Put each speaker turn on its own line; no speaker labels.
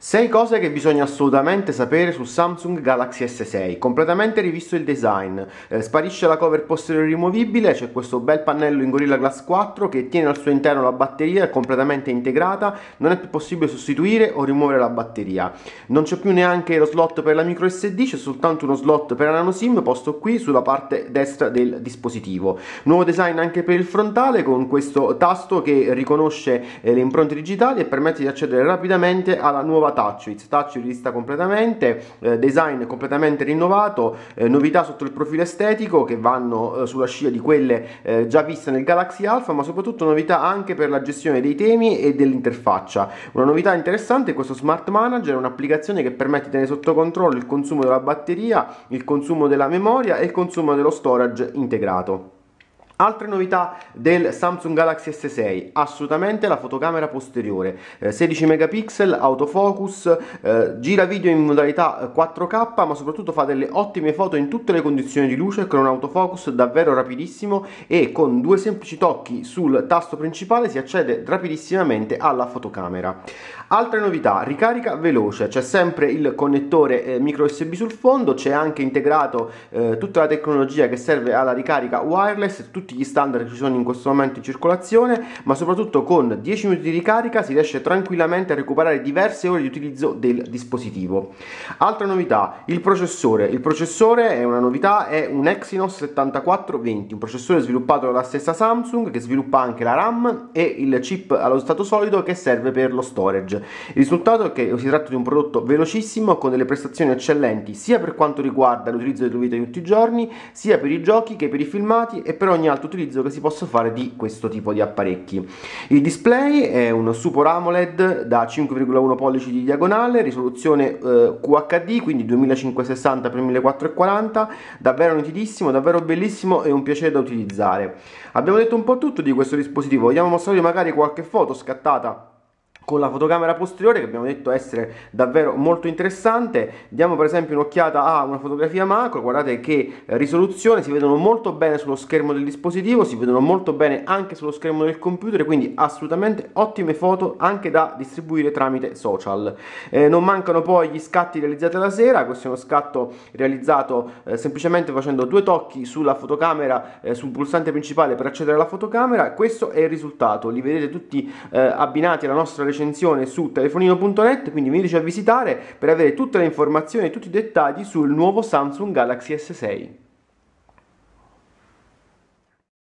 6 cose che bisogna assolutamente sapere su Samsung Galaxy S6, completamente rivisto il design, eh, sparisce la cover posteriore rimovibile, c'è questo bel pannello in Gorilla Glass 4 che tiene al suo interno la batteria, è completamente integrata, non è più possibile sostituire o rimuovere la batteria, non c'è più neanche lo slot per la micro SD, c'è soltanto uno slot per la nano SIM posto qui sulla parte destra del dispositivo, nuovo design anche per il frontale con questo tasto che riconosce eh, le impronte digitali e permette di accedere rapidamente alla nuova nuova touch It, rivista completamente, eh, design completamente rinnovato, eh, novità sotto il profilo estetico che vanno eh, sulla scia di quelle eh, già viste nel Galaxy Alpha, ma soprattutto novità anche per la gestione dei temi e dell'interfaccia. Una novità interessante è questo Smart Manager, un'applicazione che permette di tenere sotto controllo il consumo della batteria, il consumo della memoria e il consumo dello storage integrato. Altre novità del Samsung Galaxy S6, assolutamente la fotocamera posteriore, 16 eh, megapixel, autofocus, eh, gira video in modalità 4K eh, ma soprattutto fa delle ottime foto in tutte le condizioni di luce con un autofocus davvero rapidissimo e con due semplici tocchi sul tasto principale si accede rapidissimamente alla fotocamera. Altre novità, ricarica veloce, c'è sempre il connettore micro USB sul fondo, c'è anche integrato tutta la tecnologia che serve alla ricarica wireless, tutti tutti gli standard che ci sono in questo momento in circolazione, ma soprattutto con 10 minuti di ricarica si riesce tranquillamente a recuperare diverse ore di utilizzo del dispositivo. Altra novità, il processore. Il processore è una novità, è un Exynos 7420, un processore sviluppato dalla stessa Samsung che sviluppa anche la RAM e il chip allo stato solido che serve per lo storage. Il risultato è che si tratta di un prodotto velocissimo con delle prestazioni eccellenti sia per quanto riguarda l'utilizzo della vita di tutti i giorni, sia per i giochi che per i filmati e per ogni altro l'alto utilizzo che si possa fare di questo tipo di apparecchi. Il display è un Super AMOLED da 5,1 pollici di diagonale, risoluzione eh, QHD, quindi 2560x1440, davvero nitidissimo, davvero bellissimo e un piacere da utilizzare. Abbiamo detto un po' tutto di questo dispositivo, vogliamo mostrarvi magari qualche foto scattata con la fotocamera posteriore che abbiamo detto essere davvero molto interessante diamo per esempio un'occhiata a una fotografia macro guardate che risoluzione si vedono molto bene sullo schermo del dispositivo si vedono molto bene anche sullo schermo del computer quindi assolutamente ottime foto anche da distribuire tramite social eh, non mancano poi gli scatti realizzati alla sera questo è uno scatto realizzato eh, semplicemente facendo due tocchi sulla fotocamera eh, sul pulsante principale per accedere alla fotocamera questo è il risultato li vedete tutti eh, abbinati alla nostra recensione recensione su telefonino.net, quindi veniteci a visitare per avere tutte le informazioni e tutti i dettagli sul nuovo Samsung Galaxy S6.